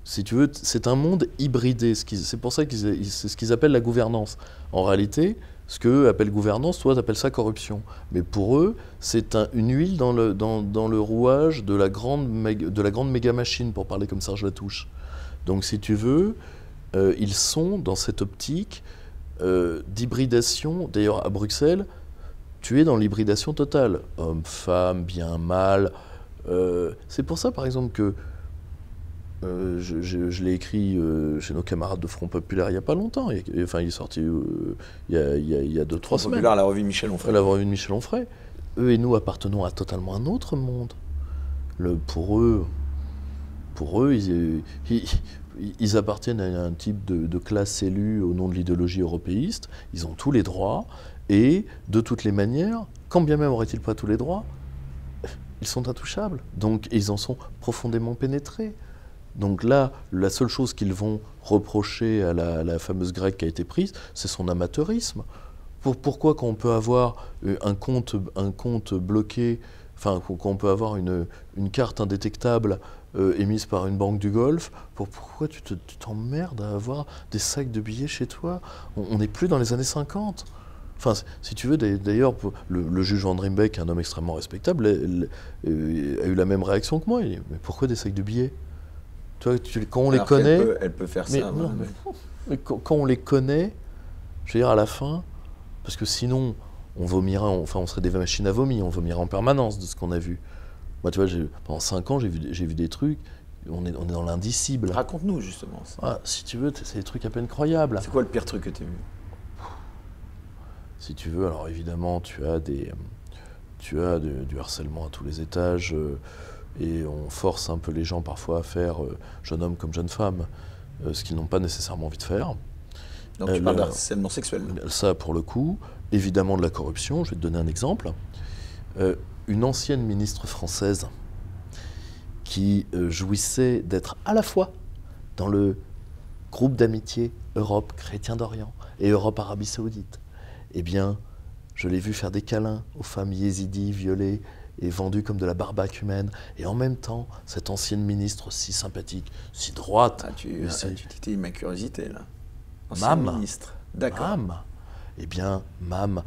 c'est un monde hybridé. C'est pour ça qu'ils, c'est ce qu'ils appellent la gouvernance. En réalité, ce qu'eux appellent gouvernance, toi appelles ça corruption. Mais pour eux, c'est une huile dans le, rouage de la, grande méga, machine, pour parler comme Serge Latouche. Donc si tu veux, euh, ils sont dans cette optique euh, d'hybridation. D'ailleurs, à Bruxelles, tu es dans l'hybridation totale. Homme, femme, bien, mal. Euh, c'est pour ça, par exemple, que euh, je, l'ai écrit euh, chez nos camarades de Front Populaire il n'y a pas longtemps. enfin, il est sorti euh, il, y a, il, y a, deux, trois Front semaines. Populaire, la revue Michel Onfray. La revue de Michel Onfray. Eux et nous appartenons à totalement un autre monde. Le, pour eux, pour eux ils, appartiennent à un type de, de classe élue au nom de l'idéologie européiste. Ils ont tous les droits. Et de toutes les manières, quand bien même auraient-ils pas tous les droits, ils sont intouchables. Donc ils en sont profondément pénétrés. Donc là, la seule chose qu'ils vont reprocher à la, fameuse grecque qui a été prise, c'est son amateurisme. pourquoi quand on peut avoir euh, un compte, bloqué, enfin quand on peut avoir une, carte indétectable euh, émise par une banque du Golfe, pour, pourquoi tu t'emmerdes à avoir des sacs de billets chez toi On n'est plus dans les années 50. Enfin, si tu veux, d'ailleurs, le, juge Van Rimbeck, un homme extrêmement respectable, a, euh, a eu la même réaction que moi. Il dit, mais pourquoi des sacs de billets quand on les connaît. Elle peut, faire ça. mais... *laughs* quand, on les connaît, je veux dire, à la fin, parce que sinon, on vomira, enfin, on serait des machines à vomir, on vomira en permanence de ce qu'on a vu. Moi, tu vois, pendant cinq ans, j'ai vu, vu des trucs. On est, on est dans l'indicible. Raconte-nous justement. Ça. Ah, si tu veux, c'est des trucs à peine croyables. C'est quoi le pire truc que tu as vu si tu veux. Alors évidemment, tu as des, tu as du harcèlement à tous les étages. Euh, et on force un peu les gens parfois à faire euh, jeune homme comme jeune femme, euh, ce qu'ils n'ont pas nécessairement envie de faire. Donc tu parles euh, non sexuel. Ça, pour le coup, évidemment de la corruption. Je vais te donner un exemple. une ancienne ministre française qui jouissait d'être à la fois dans le groupe d'amitié Europe chrétien d'Orient et Europe Arabie Saoudite. Eh bien, je l'ai vu faire des câlins aux femmes yézidis violées est vendu comme de la barbaque humaine. Et en même temps, cette ancienne ministre si sympathique, si droite. Ah, tu, t'es ah, tu ma curiosité, là. Ancienne Mam. ministre. D'accord. Mam. Eh bien, Mam,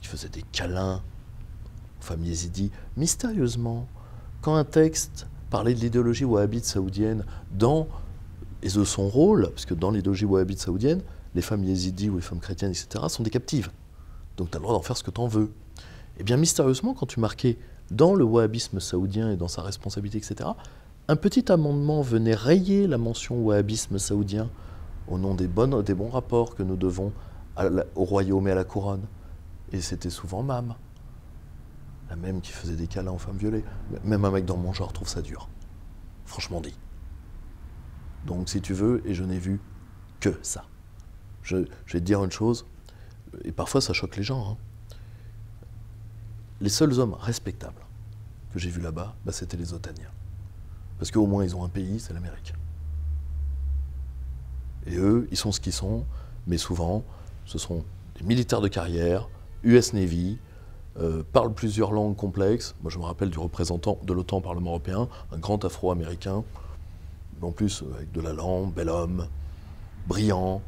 qui faisait des câlins aux familles yézidis, mystérieusement, quand un texte parlait de l'idéologie wahhabite saoudienne dans, et de son rôle, parce que dans l'idéologie wahhabite saoudienne, les femmes yézidis ou les femmes chrétiennes, etc., sont des captives. Donc tu as le droit d'en faire ce que tu en veux. Et eh bien mystérieusement, quand tu marquais dans le wahhabisme saoudien et dans sa responsabilité, etc., un petit amendement venait rayer la mention wahhabisme saoudien au nom des, bonnes, bons rapports que nous devons au royaume et à la couronne. Et c'était souvent Mam, la même qui faisait des câlins aux femmes violées. Même un mec dans mon genre trouve ça dur, franchement dit. Donc si tu veux, et je n'ai vu que ça. Je, je, vais te dire une chose, et parfois ça choque les gens. Hein les seuls hommes respectables que j'ai vus là-bas, bah, c'était les Otaniens. Parce qu'au moins, ils ont un pays, c'est l'Amérique. Et eux, ils sont ce qu'ils sont, mais souvent, ce sont des militaires de carrière, US Navy, euh, parlent plusieurs langues complexes. Moi, je me rappelle du représentant de l'OTAN au Parlement européen, un grand afro-américain, en plus euh, avec de la langue, bel homme, brillant,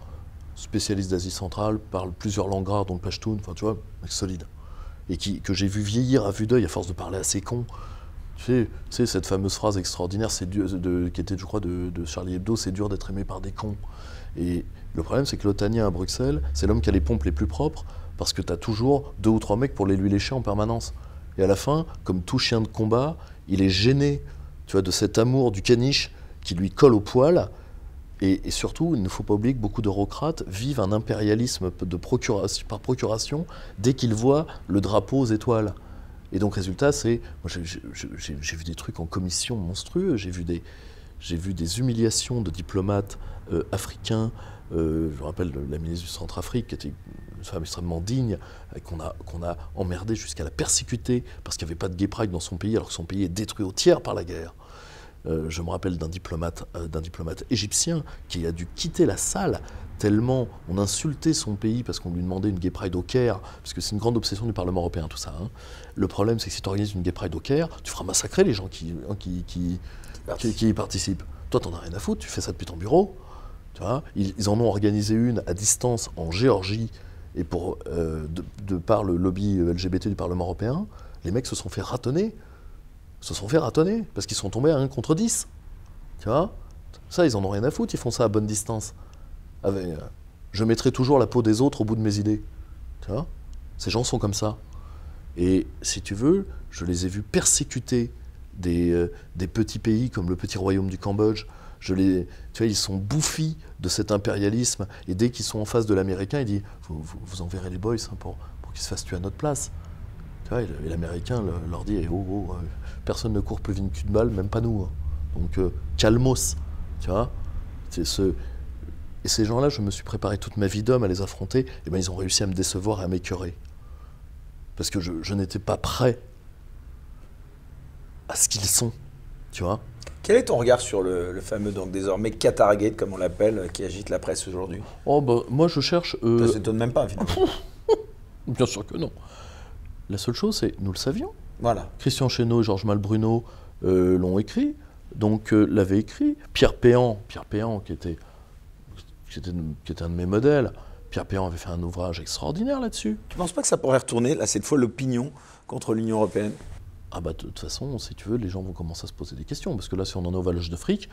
spécialiste d'Asie centrale, parle plusieurs langues rares, dont le Pashtun, enfin, tu vois, solide et que j'ai vu vieillir à vue d'œil à force de parler à ces cons. Tu sais, cette fameuse phrase extraordinaire c'est qui était, je crois, de, Charlie Hebdo c'est dur d'être aimé par des cons. Et le problème, c'est que l'Otania à Bruxelles, c'est l'homme qui a les pompes les plus propres parce que tu as toujours deux ou trois mecs pour les lui lécher en permanence. Et à la fin, comme tout chien de combat, il est gêné tu vois, de cet amour du caniche qui lui colle au poil et, surtout, il ne faut pas oublier que beaucoup d'eurocrates vivent un impérialisme par procuration dès qu'ils voient le drapeau aux étoiles. Et donc, résultat, c'est. J'ai vu des trucs en commission monstrueux, j'ai vu, des, humiliations de diplomates euh, africains. Euh, je me rappelle la ministre du Centre-Afrique, qui était une femme extrêmement digne, euh, qu'on a, qu'on a emmerdée jusqu'à la persécuter parce qu'il n'y avait pas de gay pride dans son pays, alors que son pays est détruit au tiers par la guerre. Euh, je me rappelle euh, d'un diplomate, égyptien qui a dû quitter la salle tellement on insultait son pays parce qu'on lui demandait une gay pride au Caire, parce que c'est une grande obsession du Parlement européen tout ça. Hein. Le problème c'est que si tu organises une gay pride au Caire, tu feras massacrer les gens qui, hein, y participent. Toi t'en as rien à foutre, tu fais ça depuis ton bureau. Tu ils, en ont organisé une à distance en Géorgie et pour, euh, de, de, par le lobby LGBT du Parlement européen, les mecs se sont fait ratonner se sont fait ratonner parce qu'ils sont tombés à 1 contre 10. Tu vois Ça, ils en ont rien à foutre, ils font ça à bonne distance. Euh, je mettrai toujours la peau des autres au bout de mes idées. Tu vois Ces gens sont comme ça. Et si tu veux, je les ai vus persécuter euh, des, petits pays comme le petit royaume du Cambodge. Je les, tu vois, ils sont bouffis de cet impérialisme. Et dès qu'ils sont en face de l'Américain, il dit vous, enverrez les boys hein, pour, pour qu'ils se fassent tuer à notre place et l'Américain leur dit eh, oh, oh hein, personne ne court plus vite qu'une balle, même pas nous. Hein. Donc, euh, calmos. Tu vois c'est ce... Et ces gens-là, je me suis préparé toute ma vie d'homme à les affronter, et ben ils ont réussi à me décevoir et à m'écœurer. Parce que je, n'étais pas prêt à ce qu'ils sont. Tu vois quel est ton regard sur le, fameux, donc désormais, Qatargate, comme on l'appelle, euh, qui agite la presse aujourd'hui Oh, ben, moi je cherche. Euh... Ça ne s'étonne même pas, finalement. *laughs* Bien sûr que non. La seule chose, c'est nous le savions. Voilà. Christian Chesneau et Georges Malbruno euh, l'ont écrit, donc euh, l'avaient l'avait écrit. Pierre Péan, Pierre Péan qui était, qui était, un de mes modèles, Pierre Péan avait fait un ouvrage extraordinaire là-dessus. Tu ne penses pas que ça pourrait retourner, là, cette fois, l'opinion contre l'Union européenne Ah, bah, de toute façon, si tu veux, les gens vont commencer à se poser des questions, parce que là, si on en est au de fric,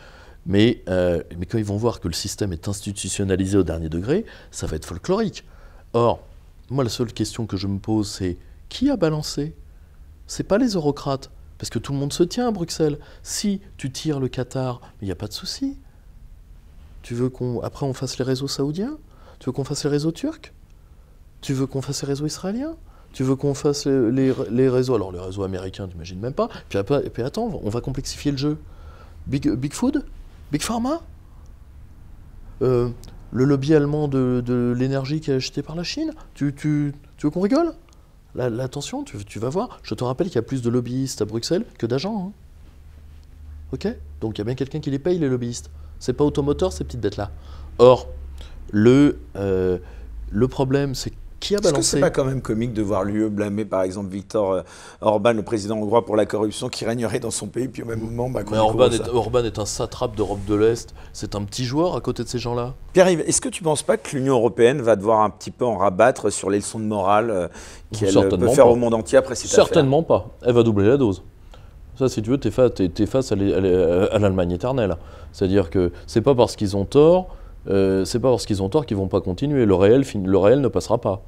mais, euh, mais quand ils vont voir que le système est institutionnalisé au dernier degré, ça va être folklorique. Or, moi, la seule question que je me pose, c'est qui a balancé C'est pas les eurocrates, parce que tout le monde se tient à Bruxelles. Si tu tires le Qatar, il n'y a pas de souci. Tu veux qu'on après on fasse les réseaux saoudiens Tu veux qu'on fasse les réseaux turcs Tu veux qu'on fasse les réseaux israéliens tu veux qu'on fasse les, réseaux, alors les réseaux américains, imagines même pas. Puis, puis attends, on va complexifier le jeu. Big, big Food Big Pharma euh, Le lobby allemand de, l'énergie qui est acheté par la Chine Tu, tu, tu veux qu'on rigole Attention, tu, vas voir. Je te rappelle qu'il y a plus de lobbyistes à Bruxelles que d'agents. Hein. Ok Donc il y a bien quelqu'un qui les paye, les lobbyistes. C'est pas automoteur ces petites bêtes là Or, le, euh, le problème, c'est que... Est-ce c'est pas quand même comique de voir l'UE blâmer par exemple Victor euh, Orban, le président hongrois, pour la corruption qui régnerait dans son pays, puis au même moment, Orban est, est, un satrape d'Europe de l'Est. C'est un petit joueur à côté de ces gens-là. Pierre-Yves, est-ce que tu ne penses pas que l'Union européenne va devoir un petit peu en rabattre sur les leçons de morale euh, qu'elle peut faire au monde entier après cette Certainement pas. Elle va doubler la dose. Ça, si tu veux, tu es, face à l'Allemagne éternelle. C'est-à-dire que c'est pas parce qu'ils ont tort euh, c'est pas parce qu'ils ont tort qu'ils vont pas continuer. Le réel, le réel ne passera pas.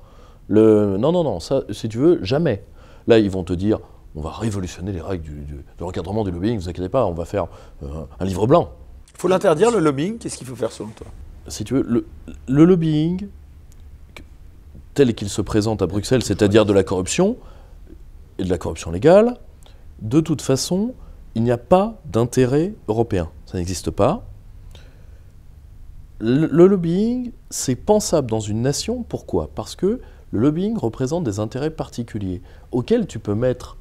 Non, non, non, ça, si tu veux, jamais. Là, ils vont te dire, on va révolutionner les règles de l'encadrement du lobbying, ne vous inquiétez pas, on va faire euh, un livre blanc. Il faut l'interdire, le lobbying Qu'est-ce qu'il faut faire selon toi Si tu veux, le lobbying, tel qu'il se présente à Bruxelles, c'est-à-dire de la corruption, et de la corruption légale, de toute façon, il n'y a pas d'intérêt européen. Ça n'existe pas le lobbying, c'est pensable dans une nation. Pourquoi Parce que le lobbying représente des intérêts particuliers auxquels tu peux mettre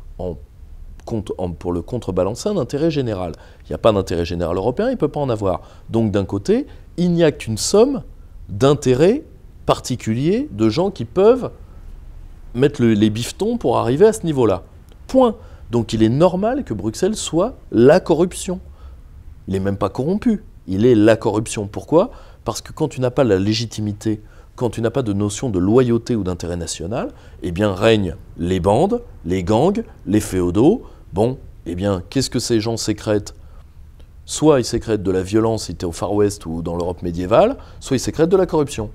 pour le contrebalancer un intérêt général. Il n'y a pas d'intérêt général européen, il ne peut pas en avoir. Donc d'un côté, il n'y a qu'une somme d'intérêts particuliers de gens qui peuvent mettre les bifetons pour arriver à ce niveau-là. Point. Donc il est normal que Bruxelles soit la corruption. Il n'est même pas corrompu. Il est la corruption. Pourquoi parce que quand tu n'as pas la légitimité, quand tu n'as pas de notion de loyauté ou d'intérêt national, eh bien règnent les bandes, les gangs, les féodaux. Bon, eh bien, qu'est-ce que ces gens sécrètent Soit ils sécrètent de la violence si tu es au Far West ou dans l'Europe médiévale, soit ils sécrètent de la corruption.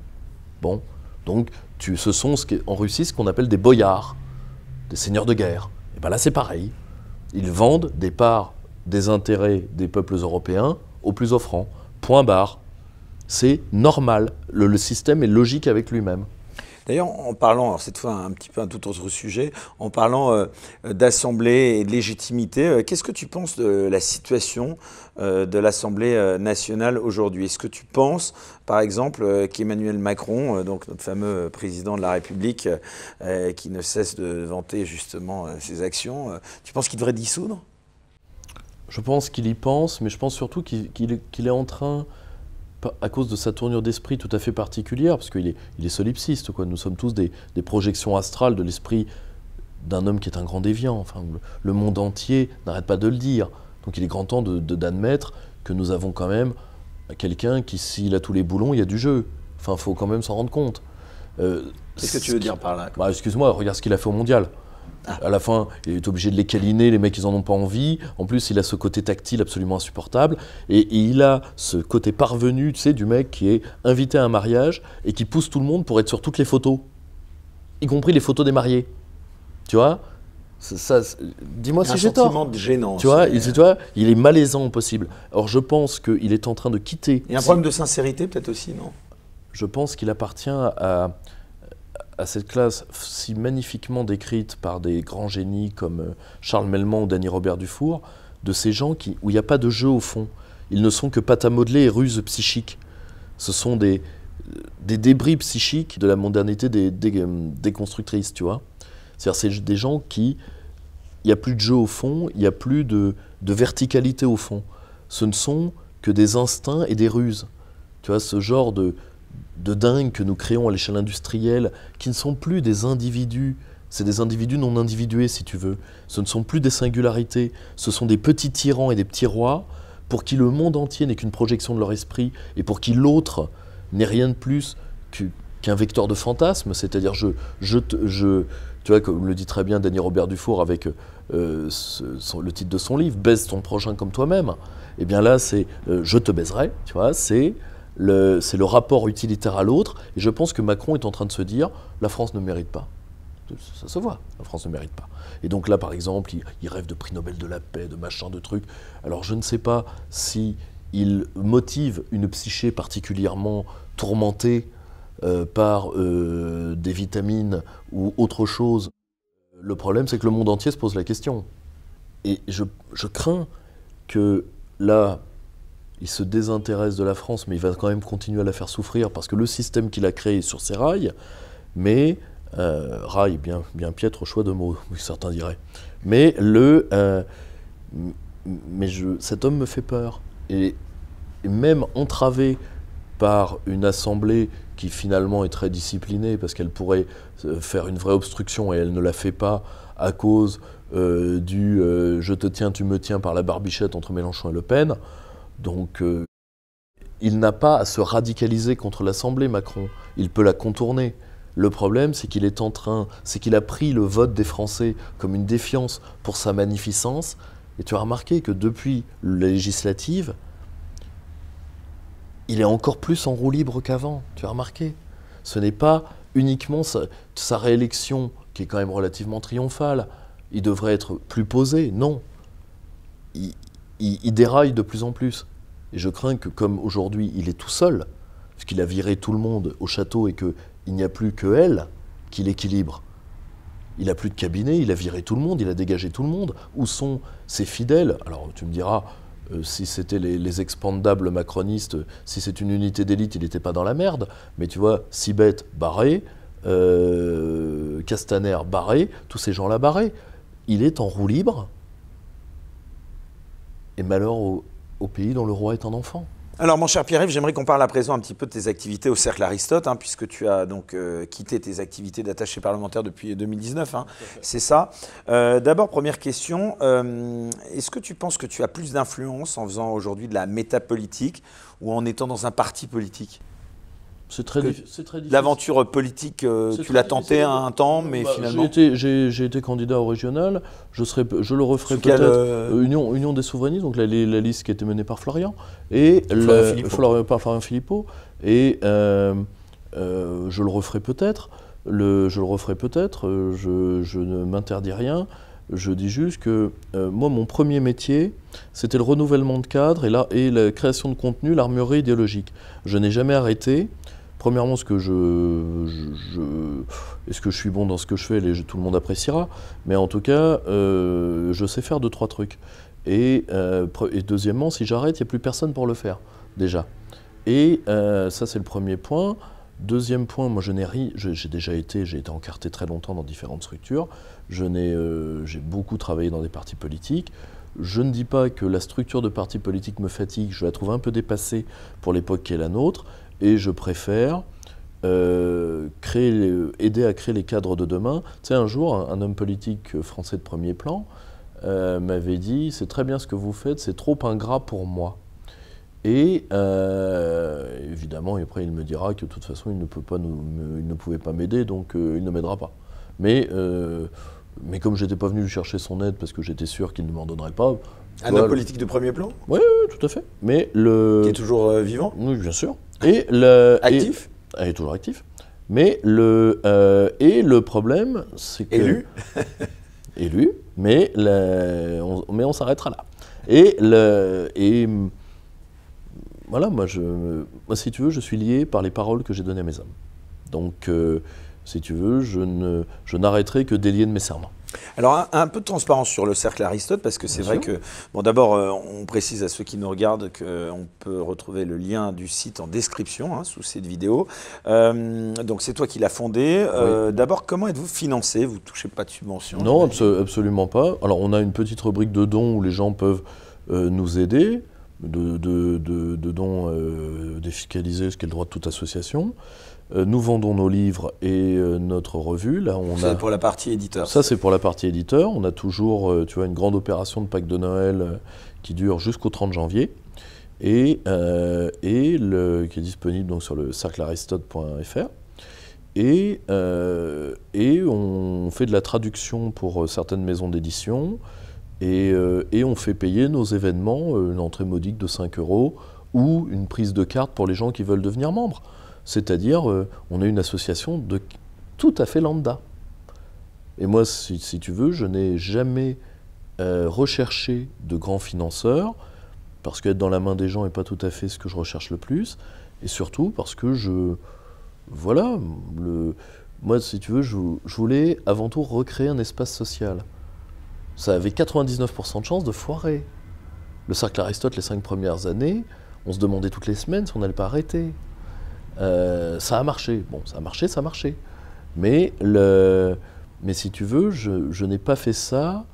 Bon, donc ce sont en Russie ce qu'on appelle des boyards, des seigneurs de guerre. Et eh bien là, c'est pareil. Ils vendent des parts des intérêts des peuples européens aux plus offrants. Point barre c'est normal. Le, système est logique avec lui-même. D'ailleurs, en parlant, cette fois un petit peu un tout autre sujet, en parlant euh, d'Assemblée et de légitimité, euh, qu'est-ce que tu penses de la situation euh, de l'Assemblée nationale aujourd'hui Est-ce que tu penses, par exemple, qu'Emmanuel Macron, donc notre fameux président de la République, qui ne cesse de vanter justement ses actions, tu penses qu'il devrait dissoudre Je pense qu'il y pense, mais je pense surtout qu'il est en train à cause de sa tournure d'esprit tout à fait particulière, parce qu'il est, il est solipsiste, quoi. nous sommes tous des, projections astrales de l'esprit d'un homme qui est un grand déviant. Enfin, le, monde entier n'arrête pas de le dire. Donc il est grand temps d'admettre de, d'admettre que nous avons quand même quelqu'un qui, s'il a tous les boulons, il y a du jeu. Enfin, faut quand même s'en rendre compte. Euh, Qu'est-ce que tu veux dire par là bah, Excuse-moi, regarde ce qu'il a fait au mondial. À la fin, il est obligé de les câliner, les mecs, ils en ont pas envie. En plus, il a ce côté tactile absolument insupportable. Et, il a ce côté parvenu, tu sais, du mec qui est invité à un mariage et qui pousse tout le monde pour être sur toutes les photos, y compris les photos des mariés. Tu vois ça, dis-moi si j'ai tort. Un sentiment de Tu vois, il, tu vois, il est malaisant au possible. Or, je pense qu'il est en train de quitter. Il y a un problème de sincérité, peut-être aussi, non Je pense qu'il appartient à, à cette classe si magnifiquement décrite par des grands génies comme euh, Charles Melman ou Danny Robert Dufour, de ces gens qui, où il n'y a pas de jeu au fond. Ils ne sont que pâte à modeler et ruses psychiques. Ce sont des, euh, des débris psychiques de la modernité des, euh, tu vois. C'est-à-dire, c'est des gens qui. Il n'y a plus de jeu au fond, il n'y a plus de, de verticalité au fond. Ce ne sont que des instincts et des ruses. Tu vois, ce genre de, de dingue que nous créons à l'échelle industrielle, qui ne sont plus des individus, c'est des individus non individués si tu veux, ce ne sont plus des singularités, ce sont des petits tyrans et des petits rois pour qui le monde entier n'est qu'une projection de leur esprit et pour qui l'autre n'est rien de plus qu'un vecteur de fantasme, c'est-à-dire je, je, je, tu vois, comme le dit très bien Daniel Robert Dufour avec euh, le titre de son livre, Baise ton prochain comme toi-même, et eh bien là c'est euh, Je te baiserai, tu vois, c'est c'est le rapport utilitaire à l'autre. Et je pense que Macron est en train de se dire la France ne mérite pas. Ça se voit, la France ne mérite pas. Et donc là, par exemple, il, rêve de prix Nobel de la paix, de machin, de trucs. Alors je ne sais pas si il motive une psyché particulièrement tourmentée euh, par euh, des vitamines ou autre chose. Le problème, c'est que le monde entier se pose la question. Et je, je crains que là, il se désintéresse de la France, mais il va quand même continuer à la faire souffrir parce que le système qu'il a créé est sur ses rails, mais euh, rail, bien, bien piètre choix de mots, certains diraient. Mais le, euh, mais je, cet homme me fait peur. Et, même entravé par une assemblée qui finalement est très disciplinée parce qu'elle pourrait euh, faire une vraie obstruction et elle ne la fait pas à cause du je te tiens, tu me tiens par la barbichette entre Mélenchon et Le Pen. Donc euh, il n'a pas à se radicaliser contre l'Assemblée, Macron. Il peut la contourner. Le problème, c'est qu'il est en train, c'est qu'il a pris le vote des Français comme une défiance pour sa magnificence. Et tu as remarqué que depuis la législative, il est encore plus en roue libre qu'avant. Tu as remarqué Ce n'est pas uniquement sa réélection qui est quand même relativement triomphale. Il devrait être plus posé. Non, il, déraille de plus en plus. Et je crains que, comme aujourd'hui, il est tout seul, qu'il a viré tout le monde au château et qu'il n'y a plus que elle qui l'équilibre. Il n'a plus de cabinet, il a viré tout le monde, il a dégagé tout le monde. Où sont ses fidèles Alors tu me diras, euh, si c'était les, expandables macronistes, si c'est une unité d'élite, il n'était pas dans la merde. Mais tu vois, Sibeth barré, euh, Castaner barré, tous ces gens-là barrés. Il est en roue libre, et malheur au, pays dont le roi est un enfant. Alors, mon cher Pierre-Yves, j'aimerais qu'on parle à présent un petit peu de tes activités au Cercle Aristote, hein, puisque tu as donc euh, quitté tes activités d'attaché parlementaire depuis 2019. Hein. c'est ça. Euh, d'abord, première question euh, est-ce que tu penses que tu as plus d'influence en faisant aujourd'hui de la métapolitique ou en étant dans un parti politique c'est très, difficile. L'aventure politique, euh, tu l'as tenté à un temps, mais bah, finalement. J'ai été, candidat au régional. Je, le referai peut-être. Euh, euh, Union, des souverainistes, donc la, liste qui était menée par Florian. Et par Florian Philippot. Et je le referai peut-être. je le referai peut-être. Je, ne m'interdis rien. Je dis juste que moi, mon premier métier, c'était le renouvellement de cadre et et la création de contenu, l'armurerie idéologique. Je n'ai jamais arrêté. Premièrement, est-ce que je suis bon dans ce que je fais Tout le monde appréciera. Mais en tout cas, euh, je sais faire deux, trois trucs. Et, euh, deuxièmement, si j'arrête, il n'y a plus personne pour le faire, déjà. Et euh, ça, c'est le premier point. Deuxième point, moi je n'ai ri, j'ai déjà été, j'ai été encarté très longtemps dans différentes structures. Je n'ai, j'ai beaucoup travaillé dans des partis politiques. Je ne dis pas que la structure de partis politique me fatigue, je la trouve un peu dépassée pour l'époque qui est la nôtre. Et je préfère euh, créer aider à créer les cadres de demain. Tu sais, un jour, un, homme politique français de premier plan euh, m'avait dit C'est très bien ce que vous faites, c'est trop ingrat pour moi. Et euh, évidemment, et après, il me dira que de toute façon, il ne, peut pas nous, il ne pouvait pas m'aider, donc il ne m'aidera pas. Mais, mais comme je n'étais pas venu lui chercher son aide parce que j'étais sûr qu'il ne m'en donnerait pas. Un homme politique de premier plan Oui, tout à fait. Mais le... Qui est toujours vivant Oui, bien sûr. Et le, actif Elle est toujours actif. Mais le, euh, et le problème, c'est que. Élu *laughs* Élu, mais, on, mais on s'arrêtera là. Et, le, et voilà, moi, je, moi, si tu veux, je suis lié par les paroles que j'ai données à mes hommes. Donc, euh, si tu veux, je, je n'arrêterai que délier de mes serments. Alors, un, peu de transparence sur le cercle Aristote, parce que c'est vrai que, bon, d'abord, euh, on précise à ceux qui nous regardent qu'on euh, peut retrouver le lien du site en description, hein, sous cette vidéo. Euh, donc, c'est toi qui l'as fondé. D'abord, comment êtes-vous financé Vous ne touchez pas de subvention Non, absolument pas. Alors, on a une petite rubrique de dons où les gens peuvent nous aider, de, de dons défiscalisés, ce qui est le droit de toute association. Euh, nous vendons nos livres et euh, notre revue. Là, on c'est pour la partie éditeur. Ça, c'est pour la partie éditeur. On a toujours, euh, tu vois, une grande opération de Pâques de Noël qui dure jusqu'au 30 janvier et, et qui est disponible donc sur le cerclearistote.fr. Et, et on fait de la traduction pour certaines maisons d'édition et on fait payer nos événements, une entrée modique de 5 euros ou une prise de carte pour les gens qui veulent devenir membres. C'est-à-dire, euh, on a une association de tout à fait lambda. Et moi, si, tu veux, je n'ai jamais euh, recherché de grands financeurs, parce qu'être dans la main des gens n'est pas tout à fait ce que je recherche le plus, et surtout parce que je. Voilà, le, moi, si tu veux, je, je voulais avant tout recréer un espace social. Ça avait 99% de chances de foirer. Le cercle Aristote, les cinq premières années, on se demandait toutes les semaines si on n'allait pas arrêter. Euh, ça a marché. Bon, ça a marché, ça a marché. Mais, le, mais si tu veux, je, n'ai pas fait ça,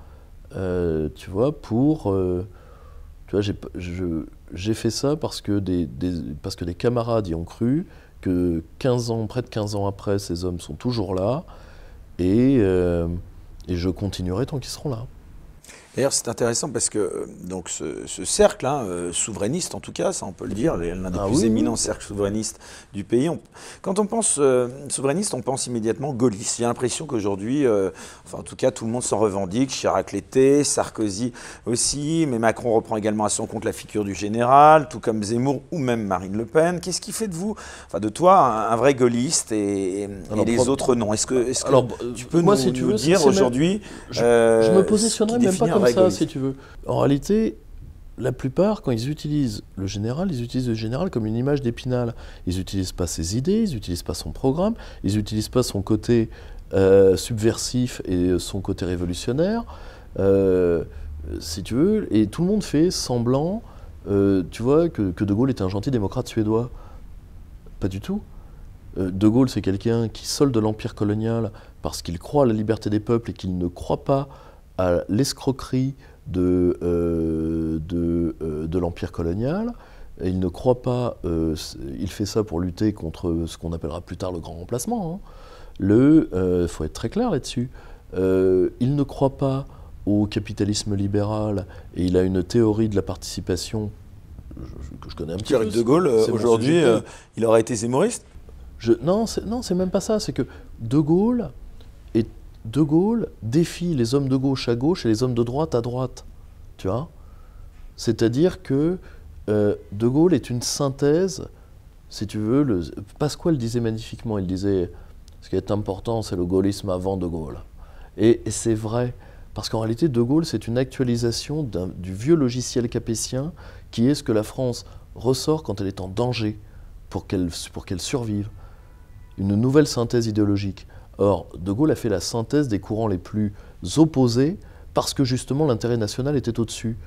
euh, tu vois, pour... Euh, tu vois, j'ai fait ça parce que des, parce que des camarades y ont cru, que 15 ans, près de 15 ans après, ces hommes sont toujours là, et, et je continuerai tant qu'ils seront là. D'ailleurs, c'est intéressant parce que euh, donc ce, cercle hein, euh, souverainiste, en tout cas, ça on peut le dire, l'un des ah plus éminents cercles souverainistes du pays. quand on pense euh, souverainiste, on pense immédiatement gaulliste. a l'impression qu'aujourd'hui, enfin en tout cas, tout le monde s'en revendique. Chirac l'était, Sarkozy aussi, mais Macron reprend également à son compte la figure du général, tout comme Zemmour ou même Marine Le Pen. Qu'est-ce qui fait de vous, enfin de toi, un, vrai gaulliste et, les autres non Est-ce que, est que, tu peux moi, nous, si tu veux, dire aujourd'hui je, je, me positionnerai pas comme ça, si tu veux. En réalité, la plupart, quand ils utilisent le général, ils utilisent le général comme une image d'épinal. Ils n'utilisent pas ses idées, ils n'utilisent pas son programme, ils n'utilisent pas son côté euh, subversif et son côté révolutionnaire, euh, si tu veux. Et tout le monde fait semblant, euh, tu vois, que, que, De Gaulle était un gentil démocrate suédois. Pas du tout. de Gaulle, c'est quelqu'un qui solde l'empire colonial parce qu'il croit à la liberté des peuples et qu'il ne croit pas à l'escroquerie de, euh, de, euh, de l'empire colonial. Et il ne croit pas, euh, il fait ça pour lutter contre ce qu'on appellera plus tard le grand remplacement. Il hein. faut être très clair là-dessus. il ne croit pas au capitalisme libéral et il a une théorie de la participation que je connais un petit peu. de Gaulle, aujourd'hui, il aurait été zémoriste je, Non, c'est même pas ça. C'est que De Gaulle, de Gaulle défie les hommes de gauche à gauche et les hommes de droite à droite. Tu vois C'est-à-dire que euh, De Gaulle est une synthèse, si tu veux. Le... Pasquale disait magnifiquement il disait, ce qui est important, c'est le gaullisme avant De Gaulle. Et, c'est vrai. Parce qu'en réalité, De Gaulle, c'est une actualisation du vieux logiciel capétien qui est ce que la France ressort quand elle est en danger pour qu'elle survive. Une nouvelle synthèse idéologique. Or, De Gaulle a fait la synthèse des courants les plus opposés parce que justement l'intérêt national était au-dessus.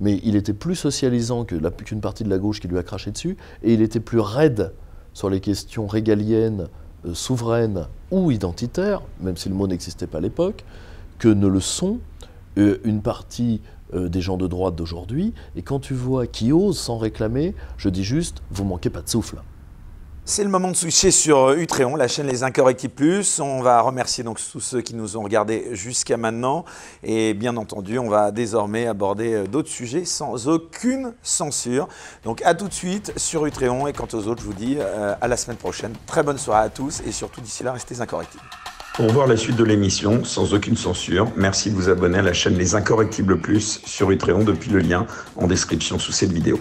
Mais il était plus socialisant qu'une partie de la gauche qui lui a craché dessus, et il était plus raide sur les questions régaliennes, euh, souveraines ou identitaires, même si le mot n'existait pas à l'époque, que ne le sont euh, une partie euh, des gens de droite d'aujourd'hui. Et quand tu vois qui ose s'en réclamer, je dis juste, vous manquez pas de souffle. C'est le moment de switcher sur euh, Utréon, la chaîne Les Incorrectibles Plus. On va remercier donc tous ceux qui nous ont regardés jusqu'à maintenant. Et bien entendu, on va désormais aborder euh, d'autres sujets sans aucune censure. Donc à tout de suite sur Utréon. Et quant aux autres, je vous dis euh, à la semaine prochaine. Très bonne soirée à tous. Et surtout, d'ici là, restez incorrectibles. Pour voir la suite de l'émission sans aucune censure, merci de vous abonner à la chaîne Les Incorrectibles Plus sur Utréon depuis le lien en description sous cette vidéo.